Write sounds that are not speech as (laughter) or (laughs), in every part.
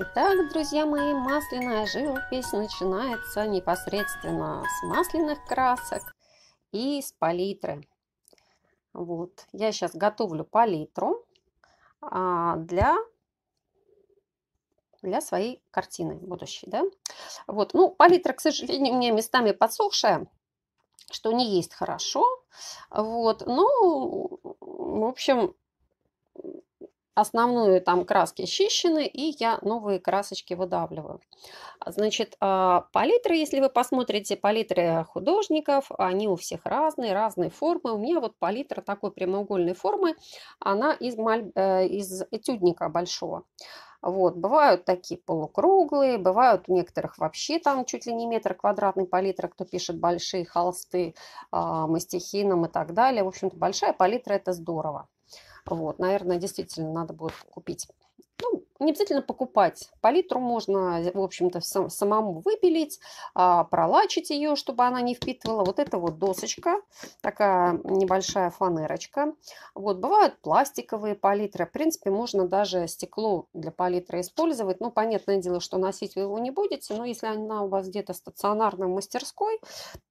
Итак, друзья мои, масляная живопись начинается непосредственно с масляных красок и с палитры. Вот, я сейчас готовлю палитру а, для для своей картины будущей, да. Вот, ну, палитра, к сожалению, у меня местами подсохшая, что не есть хорошо, вот, ну, в общем, основную там краски счищены, и я новые красочки выдавливаю. Значит, а, палитры, если вы посмотрите, палитры художников, они у всех разные, разные формы. У меня вот палитра такой прямоугольной формы, она из, маль... Э, из этюдника большого. Вот, бывают такие полукруглые, бывают у некоторых вообще там чуть ли не метр квадратный палитра, кто пишет большие холсты а, мастихином и так далее. В общем-то, большая палитра – это здорово. Вот, наверное, действительно надо будет купить. Ну, не обязательно покупать. Палитру можно, в общем-то, сам, самому выпилить, а, пролачить ее, чтобы она не впитывала. Вот это вот досочка, такая небольшая фанерочка. Вот, бывают пластиковые палитры. В принципе, можно даже стекло для палитры использовать. Ну, понятное дело, что носить вы его не будете, но если она у вас где-то стационарная в мастерской,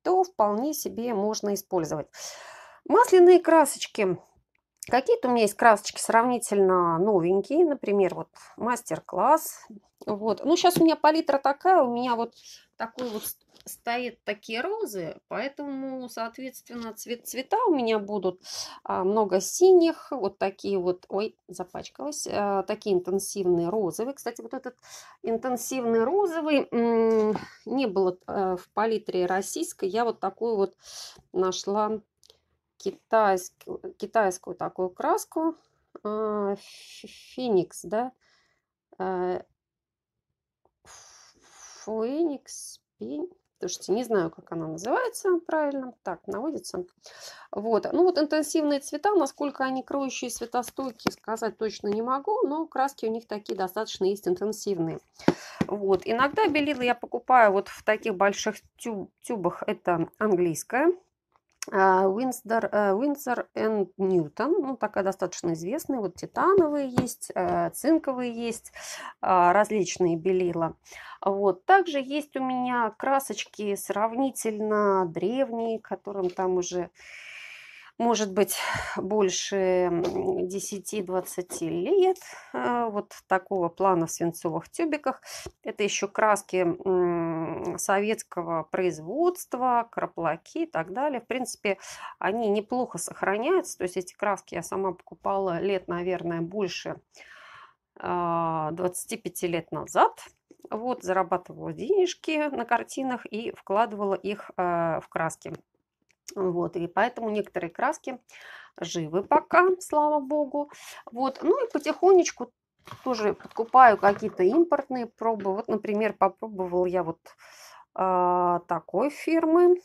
то вполне себе можно использовать. Масляные красочки Какие-то у меня есть красочки сравнительно новенькие, например, вот мастер-класс. Вот. Ну, сейчас у меня палитра такая, у меня вот такой вот стоит такие розы, поэтому, соответственно, цвет цвета у меня будут а, много синих, вот такие вот, ой, запачкалась, а, такие интенсивные розовые. Кстати, вот этот интенсивный розовый не было а, в палитре российской, я вот такой вот нашла китайскую, китайскую такую краску, а, феникс, да, а, феникс, пень. Слушайте, не знаю, как она называется правильно. Так, наводится. Вот. Ну вот интенсивные цвета, насколько они кроющие светостойкие, сказать точно не могу, но краски у них такие достаточно есть интенсивные. Вот. Иногда белила я покупаю вот в таких больших тюб, тюбах. Это английская а, Уинсор э, энд Ньютон, ну, такая достаточно известная, вот титановые есть, э, цинковые есть, а, различные белила. Вот. Также есть у меня красочки сравнительно древние, которым там уже может быть, больше 10-20 лет. Э, вот такого плана в свинцовых тюбиках. Это еще краски советского производства, краплаки и так далее. В принципе, они неплохо сохраняются. То есть эти краски я сама покупала лет, наверное, больше 25 а, лет назад. Вот, зарабатывала денежки на картинах и вкладывала их э, в краски. Вот, и поэтому некоторые краски живы пока, слава богу. Вот, ну и потихонечку тоже подкупаю какие-то импортные пробы. Вот, например, попробовал я вот а, такой фирмы.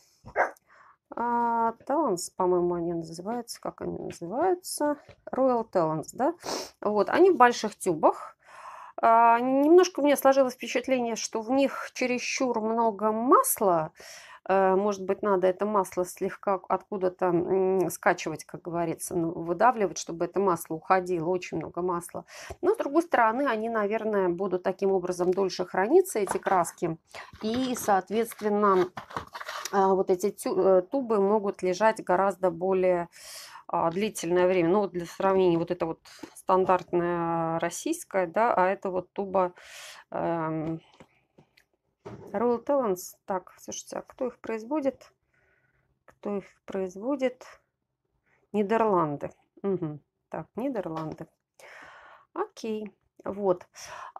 А, Talents, по-моему, они называются, как они называются? Royal Talents, да? Вот, они в больших тюбах. А, немножко у меня сложилось впечатление, что в них чересчур много масла, Э, может быть, надо это масло слегка откуда-то скачивать, как говорится, ну, выдавливать, чтобы это масло уходило, очень много масла. Но, с другой стороны, они, наверное, будут таким образом дольше храниться, эти краски. И, соответственно, э, вот эти э, тубы могут лежать гораздо более а, длительное время. Ну, вот для сравнения, вот это вот стандартная российская, да, а это вот туба... Э Royal Talents. Так, слушайте, а кто их производит? Кто их производит? Нидерланды. Угу. Так, Нидерланды. Окей. Вот.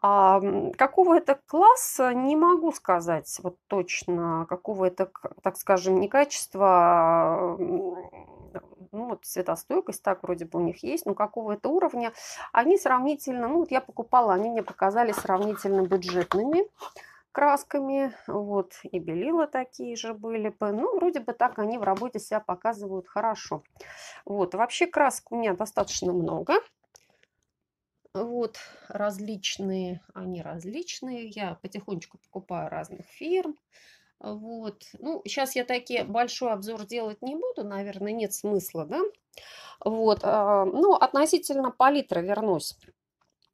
А, какого это класса, не могу сказать вот точно, какого это, так скажем, не качество, а, ну, вот цветостойкость так вроде бы у них есть, но какого это уровня, они сравнительно, ну, вот я покупала, они мне показали сравнительно бюджетными красками. Вот и белила такие же были бы. Ну, вроде бы так они в работе себя показывают хорошо. Вот, вообще красок у меня достаточно много. Вот, различные, они различные. Я потихонечку покупаю разных фирм. Вот. Ну, сейчас я такие большой обзор делать не буду, наверное, нет смысла, да? Вот. А, ну, относительно палитры вернусь.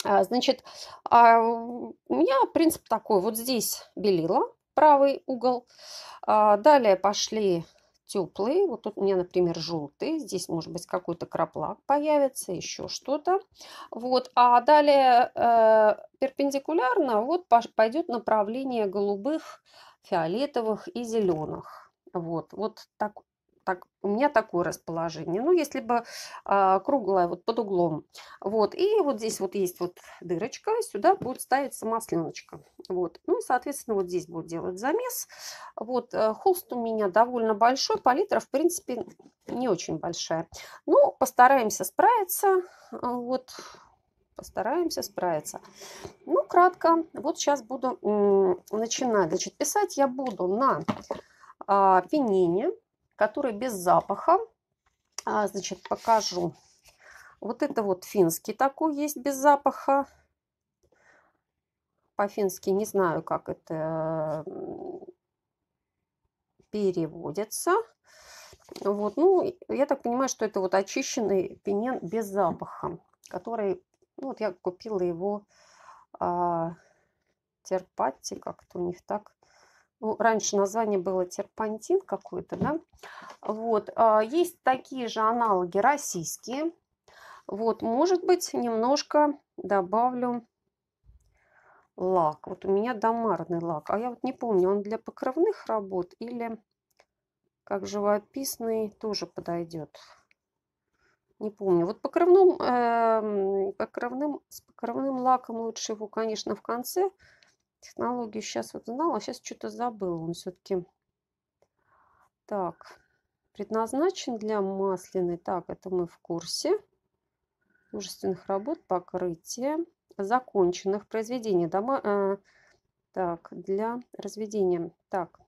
А, значит, а, у меня принцип такой. Вот здесь белила, правый угол. А, далее пошли теплые. Вот тут у меня, например, желтые, Здесь, может быть, какой-то краплак появится, еще что-то. Вот. А далее э, перпендикулярно вот пойдет направление голубых, фиолетовых и зеленых. Вот, вот так, так, у меня такое расположение. Ну, если бы а, круглая, вот под углом. Вот, и вот здесь вот есть вот дырочка, сюда будет ставиться масленочка. Вот, ну и, соответственно, вот здесь будет делать замес. Вот, э, холст у меня довольно большой, палитра, в принципе, не очень большая. Ну, постараемся справиться, вот, постараемся справиться. Ну, кратко, вот сейчас буду начинать. Значит, писать я буду на а, который без запаха. А, значит, покажу. Вот это вот финский такой есть без запаха. По-фински не знаю, как это переводится. Вот, ну, я так понимаю, что это вот очищенный пенен без запаха, который, ну, вот я купила его а, терпатти, как-то у них так ну, раньше название было терпантин какой-то, да, вот, а, есть такие же аналоги российские, вот, может быть, немножко добавлю лак, вот у меня домарный лак, а я вот не помню, он для покровных работ или как живописный тоже подойдет, не помню. Вот покровным э, эм, покрывным, с покровным лаком лучше его, конечно, в конце, Технологию сейчас вот знала, а сейчас что-то забыла. Он все-таки... Так, предназначен для масляной. Так, это мы в курсе. мужественных работ, покрытия. Законченных произведений. Дома, э, так, для разведения. Так,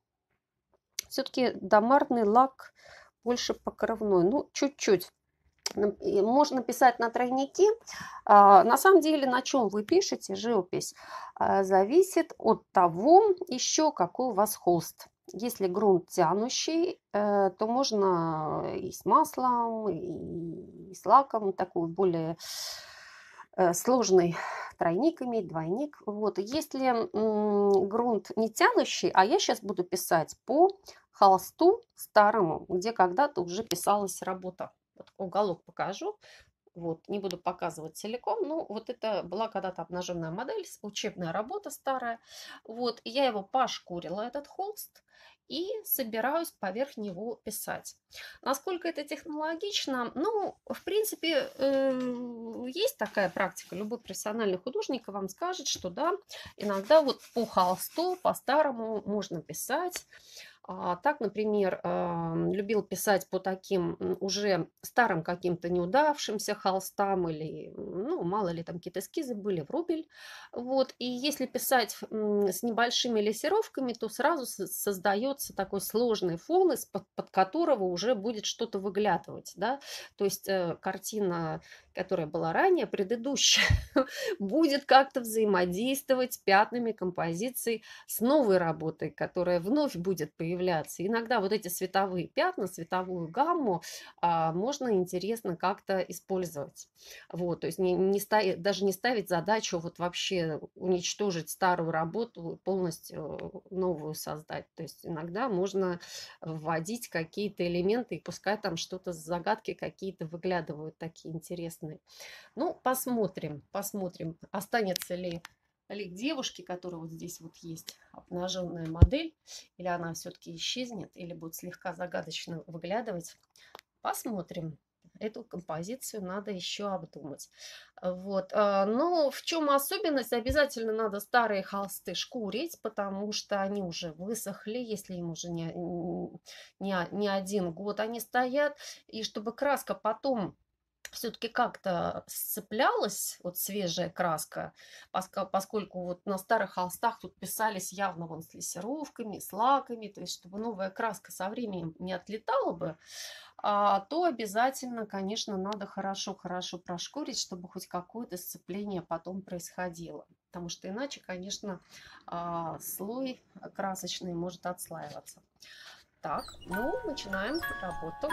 все-таки домарный лак больше покрывной. Ну, чуть-чуть можно писать на тройнике. А, на самом деле, на чем вы пишете живопись, а, зависит от того, еще какой у вас холст. Если грунт тянущий, э, то можно и с маслом, и с лаком, такой более э, сложный тройник имеет, двойник. Вот. Если грунт не тянущий, а я сейчас буду писать по холсту старому, где когда-то уже писалась работа уголок покажу. Вот, не буду показывать целиком, но вот это была когда-то обнаженная модель, учебная работа старая. Вот, я его пошкурила, этот холст, и собираюсь поверх него писать. Насколько это технологично? Ну, в принципе, эм, есть такая практика. Любой профессиональный художник вам скажет, что да, иногда вот по холсту, по старому можно писать а Так, например, любил писать по таким уже старым каким-то неудавшимся холстам или, ну, мало ли, там какие-то эскизы были в рубль. Вот. И если писать с небольшими лессировками, то сразу создается такой сложный фон, из-под под которого уже будет что-то выглядывать. Да? То есть э, картина, которая была ранее, предыдущая, (laughs) будет как-то взаимодействовать пятнами композиций с новой работой, которая вновь будет появляться появляться. Иногда вот эти световые пятна, световую гамму а, можно интересно как-то использовать. Вот, то есть не, не ставить, даже не ставить задачу вот вообще уничтожить старую работу, полностью новую создать. То есть иногда можно вводить какие-то элементы и пускай там что-то с загадки какие-то выглядывают такие интересные. Ну, посмотрим, посмотрим, останется ли лик девушки, которая вот здесь вот есть, обнаженная модель, или она все-таки исчезнет, или будет слегка загадочно выглядывать. Посмотрим. Эту композицию надо еще обдумать. Вот. А, но в чем особенность? Обязательно надо старые холсты шкурить, потому что они уже высохли, если им уже не, не, не один год они стоят. И чтобы краска потом все-таки как-то сцеплялась вот свежая краска, поскольку вот на старых холстах тут писались явно вон с лессировками, с лаками, то есть чтобы новая краска со временем не отлетала бы, а, то обязательно, конечно, надо хорошо-хорошо прошкурить, чтобы хоть какое-то сцепление потом происходило. Потому что иначе, конечно, а, слой красочный может отслаиваться. Так, ну, начинаем работу.